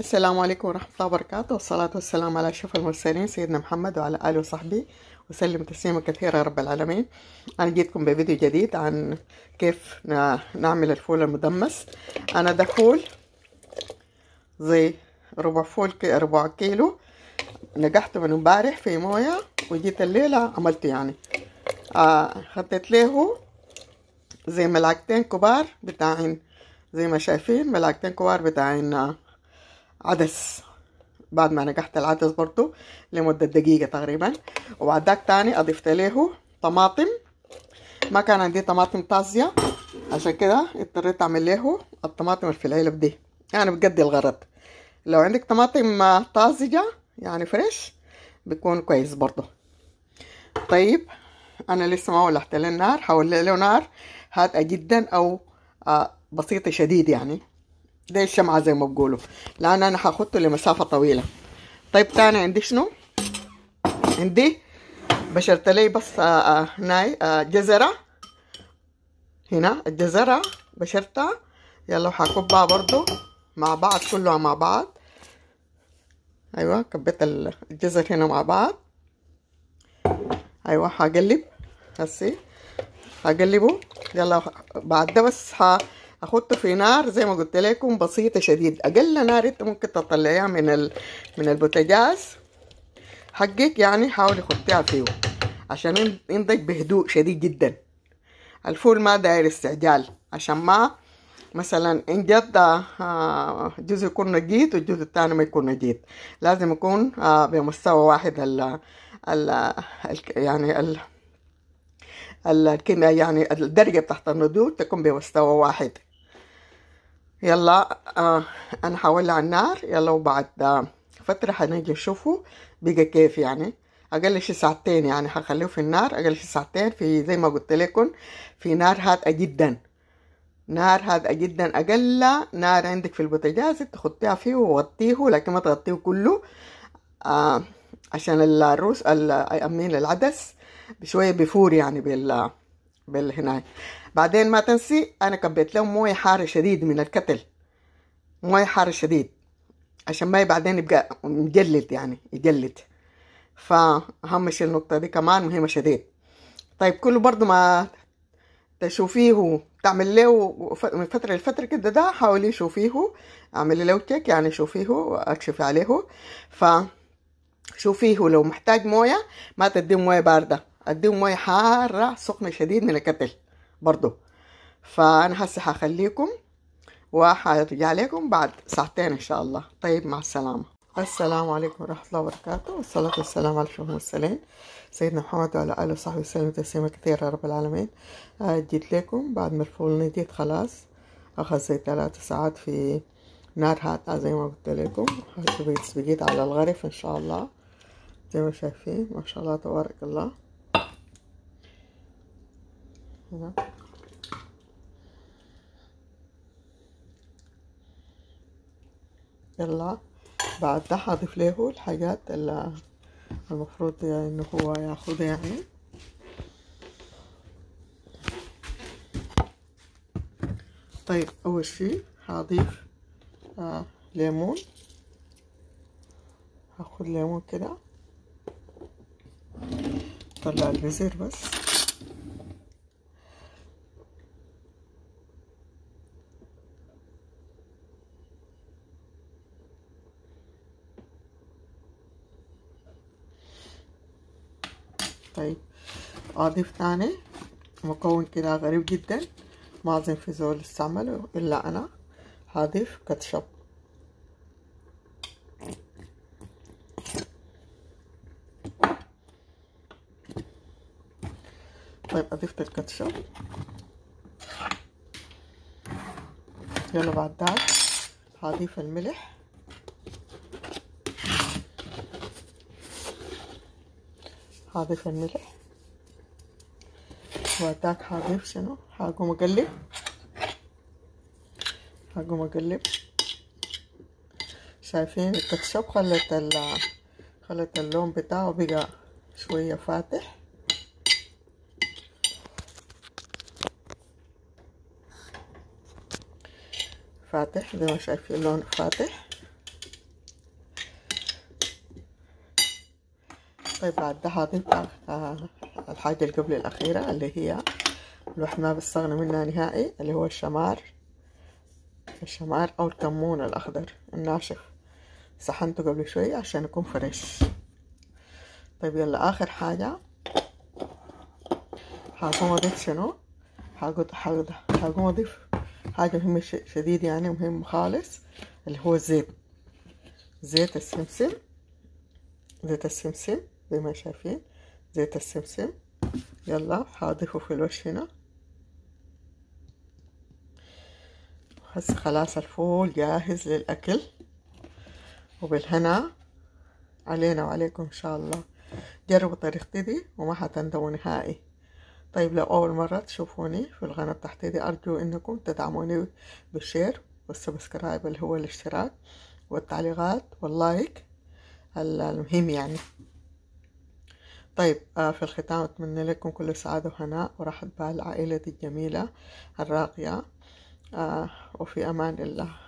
السلام عليكم ورحمة الله وبركاته والصلاة والسلام على شوف المرسلين سيدنا محمد وعلى آله وصحبه وسلم تسليما كثيرا رب العالمين أنا جيتكم بفيديو جديد عن كيف نعمل الفول المدمس أنا ده فول زي ربع فول ربع كيلو نجحت من امبارح في موية وجيت الليلة عملته يعني آه، حطيت له زي ملعقتين كبار بتاعين زي ما شايفين ملعقتين كبار بتاعين آه، عدس بعد ما نقحت العدس برضو لمدة دقيقة تقريبا وبعدك تاني أضفت له طماطم ما كان عندي طماطم طازية عشان كده اضطريت أعمل له الطماطم في العلب دي يعني بجد الغرض لو عندك طماطم طازجة يعني فريش بيكون كويس برضو طيب أنا لسه ما ولحت للنار النار حولي له نار هادئة جدا أو آه، بسيطة شديد يعني زي الشمعة زي ما بقولوا لأن أنا هحطه لمسافة طويلة طيب تاني عندي شنو عندي بشرت لي بس هنا آه، آه، ناي آه، جزرة هنا الجزرة بشرتها يلا وهكبها برضو مع بعض كلها مع بعض ايوه كبيت الجزر هنا مع بعض ايوه هقلب هسي هقلبه يلا بعد ده بس احطه في نار زي ما قلت لكم بسيطه شديد اقل نار انت ممكن تطلعيها من ال... من البوتاجاز حقك يعني حاولي حطيها فيه عشان ينضج بهدوء شديد جدا الفول ما داير استعجال عشان ما مثلا ان جد آه، جزء يكون نجيد والجزء الثاني ما يكون نجيد لازم يكون آه، بمستوى واحد ال ال يعني ال يعني الدرجة بتاعت النضوج تكون بمستوى واحد يلا آه انا على النار يلا وبعد آه فترة حنيجي نشوفه بقى كيف يعني اقل شي ساعتين يعني حخليه في النار اقل شي ساعتين في زي ما قلت لكم في نار هادئة جدا نار هادئة جدا اقل نار عندك في البوتجاز تحطيها فيه وغطيه لكن ما تغطيه كله آه عشان الروس الامين العدس بشوية بفور يعني بال هنا بعدين ما تنسي انا كبيت لهم مويه حاره شديد من الكتل مويه حاره شديد عشان ما بعدين يبقى مجلد يعني يجلد فأهم شيء النقطة دي كمان مهمة شديد طيب كله برضو ما تشوفيه تعمل له من فترة لفترة كده ده حاولي شوفيه اعملي له تشيك يعني شوفيه اكشفي عليه ف شوفيه لو محتاج موية ما تديه موية باردة اديهم ميه حاره سخنه شديد من الكتل برضو فانا هسه هخليكم وحارجع عليكم بعد ساعتين ان شاء الله طيب مع السلامه السلام عليكم ورحمة الله وبركاته والصلاة والسلام على أشرف المرسلين سيدنا محمد وعلى آله وصحبه وسلم تسليما كثيرا يا رب العالمين آه، جيت لكم بعد ما الفول نجيت خلاص أخذ زي ثلاث ساعات في نار هاد زي ما قلت لكم بيت على الغرف إن شاء الله زي ما شايفين ما شاء الله تبارك الله Voilà. يلا بعدها حضيف له الحاجات اللي المفروض يعني انه هو ياخدها يعني طيب اول شيء هضيف آه ليمون هاخد ليمون كده طلع البذر بس طيب أضيف تاني مكون كده غريب جدا ما أظن في زول استعمله إلا أنا هضيف كاتشب طيب أضيفت الكاتشب يلا بعد ذلك هضيف الملح حاضر الملح واتاك حاضر شنو حاقوم اقلب حاقوم اقلب شايفين الكاتشب خلت ال خلت اللون بتاعه بقى شوية فاتح فاتح زي ما شايفين اللون فاتح طيب بعدها هذه آه، الحاجة اللي قبل الأخيرة اللي هي الواحد ما بستغنى منها نهائي اللي هو الشمار الشمار أو الكمون الأخضر الناشف صحنته قبل شوية عشان يكون فريش طيب يلا آخر حاجة هقوم أضيف شنو هقوم أضيف حاجة مهمة شديد يعني مهم خالص اللي هو الزيت زيت السمسم زيت السمسم زي ما شايفين زيت السمسم يلا هضيفه في الوش هنا هسه خلاص الفول جاهز للأكل وبالهنا علينا وعليكم إن شاء الله جربوا طريقتي دي وما حتندموا نهائي طيب لو أول مرة تشوفوني في القناة بتاعتي دي أرجو إنكم تدعموني بالشير والسبسكرايب اللي هو الاشتراك والتعليقات واللايك المهم يعني طيب آه، في الختام أتمنى لكم كل سعادة وهناء وراحة بال عائلتي الجميلة الراقية آه، وفي أمان الله